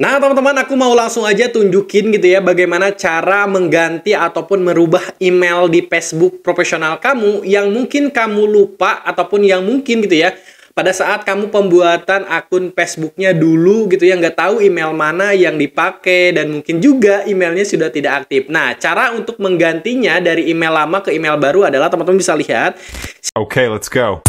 Nah, teman-teman, aku mau langsung aja tunjukin gitu ya bagaimana cara mengganti ataupun merubah email di Facebook profesional kamu yang mungkin kamu lupa ataupun yang mungkin gitu ya pada saat kamu pembuatan akun Facebooknya dulu gitu ya nggak tahu email mana yang dipakai dan mungkin juga emailnya sudah tidak aktif. Nah, cara untuk menggantinya dari email lama ke email baru adalah teman-teman bisa lihat. Oke, okay, let's go.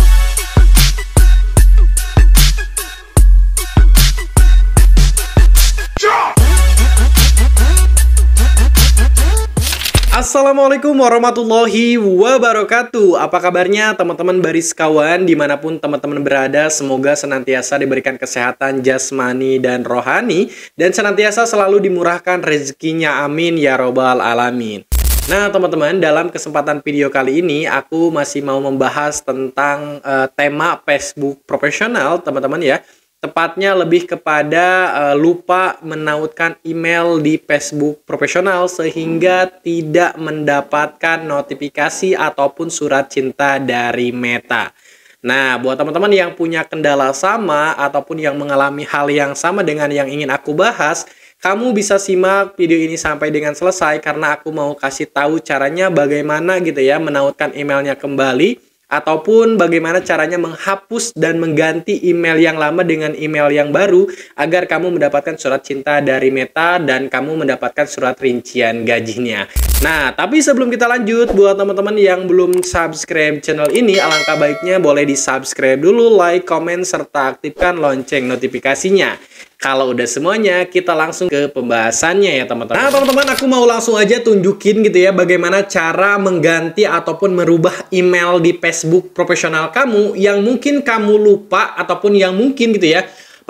Assalamualaikum warahmatullahi wabarakatuh Apa kabarnya teman-teman baris kawan Dimanapun teman-teman berada Semoga senantiasa diberikan kesehatan jasmani dan rohani Dan senantiasa selalu dimurahkan rezekinya Amin ya robbal alamin Nah teman-teman dalam kesempatan video kali ini Aku masih mau membahas tentang uh, tema Facebook profesional teman-teman ya tepatnya lebih kepada uh, lupa menautkan email di Facebook profesional sehingga tidak mendapatkan notifikasi ataupun surat cinta dari Meta. Nah, buat teman-teman yang punya kendala sama ataupun yang mengalami hal yang sama dengan yang ingin aku bahas, kamu bisa simak video ini sampai dengan selesai karena aku mau kasih tahu caranya bagaimana gitu ya menautkan emailnya kembali ataupun bagaimana caranya menghapus dan mengganti email yang lama dengan email yang baru agar kamu mendapatkan surat cinta dari Meta dan kamu mendapatkan surat rincian gajinya. Nah, tapi sebelum kita lanjut, buat teman-teman yang belum subscribe channel ini, alangkah baiknya boleh di-subscribe dulu, like, komen, serta aktifkan lonceng notifikasinya. Kalau udah semuanya, kita langsung ke pembahasannya ya teman-teman. Nah teman-teman, aku mau langsung aja tunjukin gitu ya bagaimana cara mengganti ataupun merubah email di Facebook profesional kamu yang mungkin kamu lupa ataupun yang mungkin gitu ya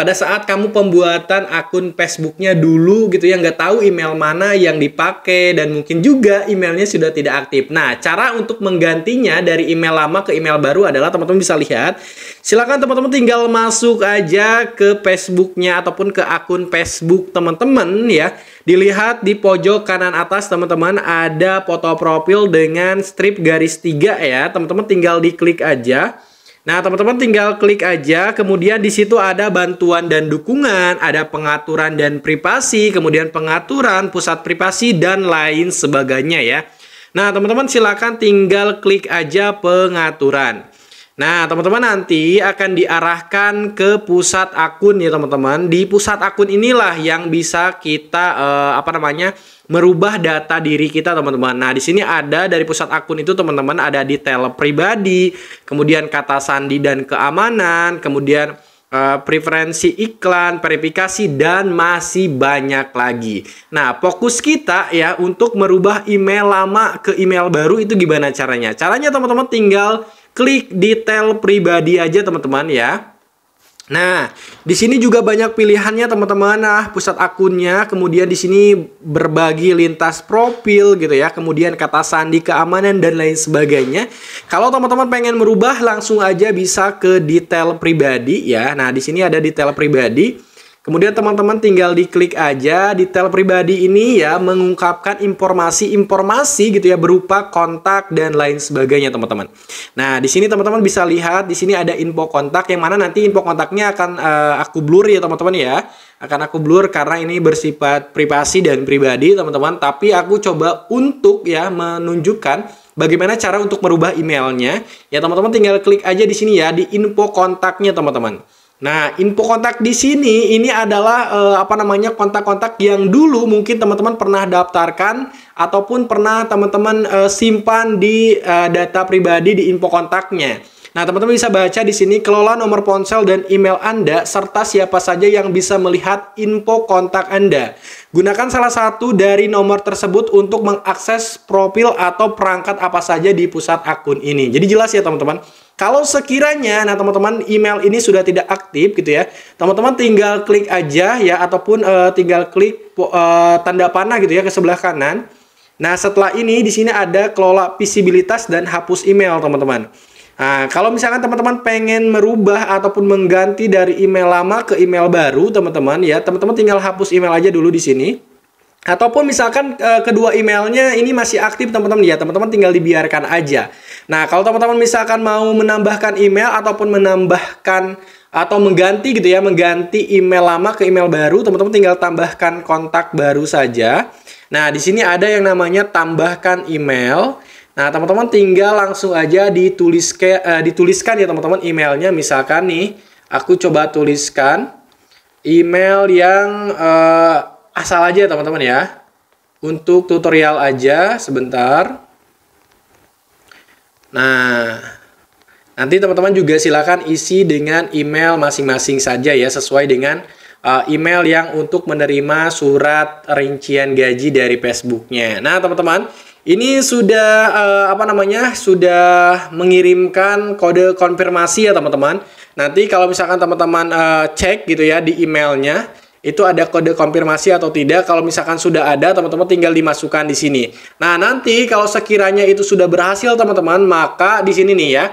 pada saat kamu pembuatan akun Facebooknya dulu gitu ya nggak tahu email mana yang dipakai dan mungkin juga emailnya sudah tidak aktif. Nah, cara untuk menggantinya dari email lama ke email baru adalah teman-teman bisa lihat. Silakan teman-teman tinggal masuk aja ke Facebooknya ataupun ke akun Facebook teman-teman ya. Dilihat di pojok kanan atas teman-teman ada foto profil dengan strip garis tiga ya. Teman-teman tinggal diklik aja. Nah, teman-teman tinggal klik aja, kemudian di situ ada bantuan dan dukungan, ada pengaturan dan privasi, kemudian pengaturan pusat privasi dan lain sebagainya ya. Nah, teman-teman silakan tinggal klik aja pengaturan. Nah, teman-teman nanti akan diarahkan ke pusat akun ya, teman-teman. Di pusat akun inilah yang bisa kita eh, apa namanya? merubah data diri kita, teman-teman. Nah, di sini ada dari pusat akun itu, teman-teman, ada detail pribadi, kemudian kata sandi dan keamanan, kemudian Uh, preferensi iklan, verifikasi, dan masih banyak lagi. Nah, fokus kita ya untuk merubah email lama ke email baru itu gimana caranya? Caranya teman-teman tinggal Klik detail pribadi aja teman-teman ya. Nah, di sini juga banyak pilihannya teman-teman. Nah, pusat akunnya, kemudian di sini berbagi lintas profil gitu ya. Kemudian kata sandi keamanan dan lain sebagainya. Kalau teman-teman pengen merubah langsung aja bisa ke detail pribadi ya. Nah, di sini ada detail pribadi. Kemudian teman-teman tinggal diklik aja detail pribadi ini ya mengungkapkan informasi-informasi gitu ya berupa kontak dan lain sebagainya teman-teman. Nah, di sini teman-teman bisa lihat di sini ada info kontak yang mana nanti info kontaknya akan uh, aku blur ya teman-teman ya. Akan aku blur karena ini bersifat privasi dan pribadi teman-teman, tapi aku coba untuk ya menunjukkan bagaimana cara untuk merubah emailnya. Ya teman-teman tinggal klik aja di sini ya di info kontaknya teman-teman. Nah, info kontak di sini ini adalah eh, apa namanya kontak-kontak yang dulu mungkin teman-teman pernah daftarkan ataupun pernah teman-teman eh, simpan di eh, data pribadi di info kontaknya. Nah, teman-teman bisa baca di sini kelola nomor ponsel dan email Anda serta siapa saja yang bisa melihat info kontak Anda. Gunakan salah satu dari nomor tersebut untuk mengakses profil atau perangkat apa saja di pusat akun ini. Jadi jelas ya, teman-teman. Kalau sekiranya, nah teman-teman email ini sudah tidak aktif gitu ya, teman-teman tinggal klik aja ya ataupun uh, tinggal klik uh, tanda panah gitu ya ke sebelah kanan. Nah setelah ini di sini ada kelola visibilitas dan hapus email teman-teman. Nah, kalau misalkan teman-teman pengen merubah ataupun mengganti dari email lama ke email baru, teman-teman ya, teman-teman tinggal hapus email aja dulu di sini. Ataupun misalkan e, kedua emailnya ini masih aktif teman-teman ya, teman-teman tinggal dibiarkan aja. Nah, kalau teman-teman misalkan mau menambahkan email ataupun menambahkan atau mengganti gitu ya, mengganti email lama ke email baru, teman-teman tinggal tambahkan kontak baru saja. Nah, di sini ada yang namanya tambahkan email. Nah, teman-teman tinggal langsung aja ditulis ke, uh, eh, dituliskan ya teman-teman emailnya misalkan nih aku coba tuliskan email yang uh, asal aja ya teman-teman ya. Untuk tutorial aja sebentar. Nah, nanti teman-teman juga silakan isi dengan email masing-masing saja ya sesuai dengan uh, email yang untuk menerima surat rincian gaji dari Facebooknya. Nah, teman-teman, ini sudah uh, apa namanya? Sudah mengirimkan kode konfirmasi ya, teman-teman. Nanti kalau misalkan teman-teman uh, cek gitu ya di emailnya, itu ada kode konfirmasi atau tidak. Kalau misalkan sudah ada, teman-teman tinggal dimasukkan di sini. Nah, nanti kalau sekiranya itu sudah berhasil, teman-teman, maka di sini nih ya,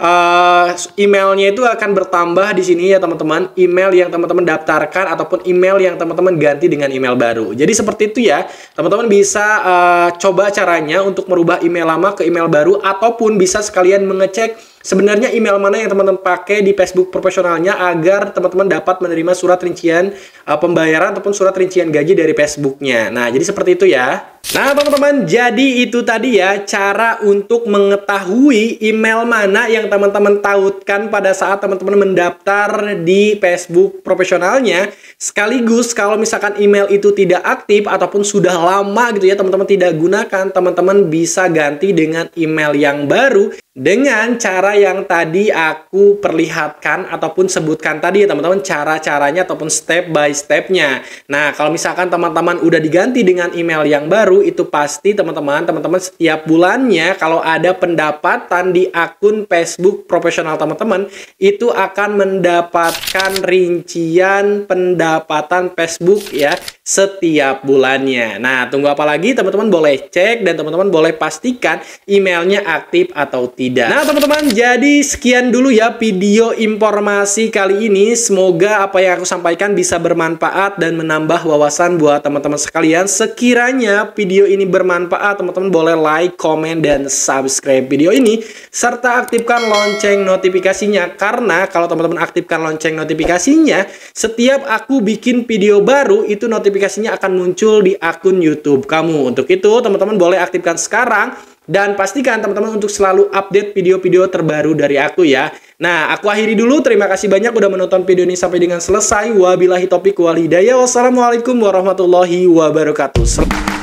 uh, emailnya itu akan bertambah di sini ya, teman-teman. Email yang teman-teman daftarkan ataupun email yang teman-teman ganti dengan email baru. Jadi seperti itu ya, teman-teman bisa uh, coba caranya untuk merubah email lama ke email baru ataupun bisa sekalian mengecek Sebenarnya email mana yang teman-teman pakai di Facebook profesionalnya agar teman-teman dapat menerima surat rincian uh, pembayaran ataupun surat rincian gaji dari Facebooknya. Nah, jadi seperti itu ya. Nah, teman-teman, jadi itu tadi ya cara untuk mengetahui email mana yang teman-teman tautkan pada saat teman-teman mendaftar di Facebook profesionalnya. Sekaligus kalau misalkan email itu tidak aktif ataupun sudah lama gitu ya teman-teman tidak gunakan, teman-teman bisa ganti dengan email yang baru dengan cara yang tadi aku perlihatkan ataupun sebutkan tadi ya teman-teman cara-caranya ataupun step by stepnya nah kalau misalkan teman-teman udah diganti dengan email yang baru itu pasti teman-teman teman-teman setiap bulannya kalau ada pendapatan di akun Facebook profesional teman-teman itu akan mendapatkan rincian pendapatan Facebook ya setiap bulannya nah tunggu apa lagi teman-teman boleh cek dan teman-teman boleh pastikan emailnya aktif atau tidak tidak. Nah, teman-teman, jadi sekian dulu ya video informasi kali ini. Semoga apa yang aku sampaikan bisa bermanfaat dan menambah wawasan buat teman-teman sekalian. Sekiranya video ini bermanfaat, teman-teman boleh like, komen, dan subscribe video ini. Serta aktifkan lonceng notifikasinya. Karena kalau teman-teman aktifkan lonceng notifikasinya, setiap aku bikin video baru, itu notifikasinya akan muncul di akun YouTube kamu. Untuk itu, teman-teman boleh aktifkan sekarang dan pastikan teman-teman untuk selalu update video-video terbaru dari aku ya. Nah, aku akhiri dulu. Terima kasih banyak udah menonton video ini sampai dengan selesai. Wabillahi topik wal hidayah. Wassalamualaikum warahmatullahi wabarakatuh.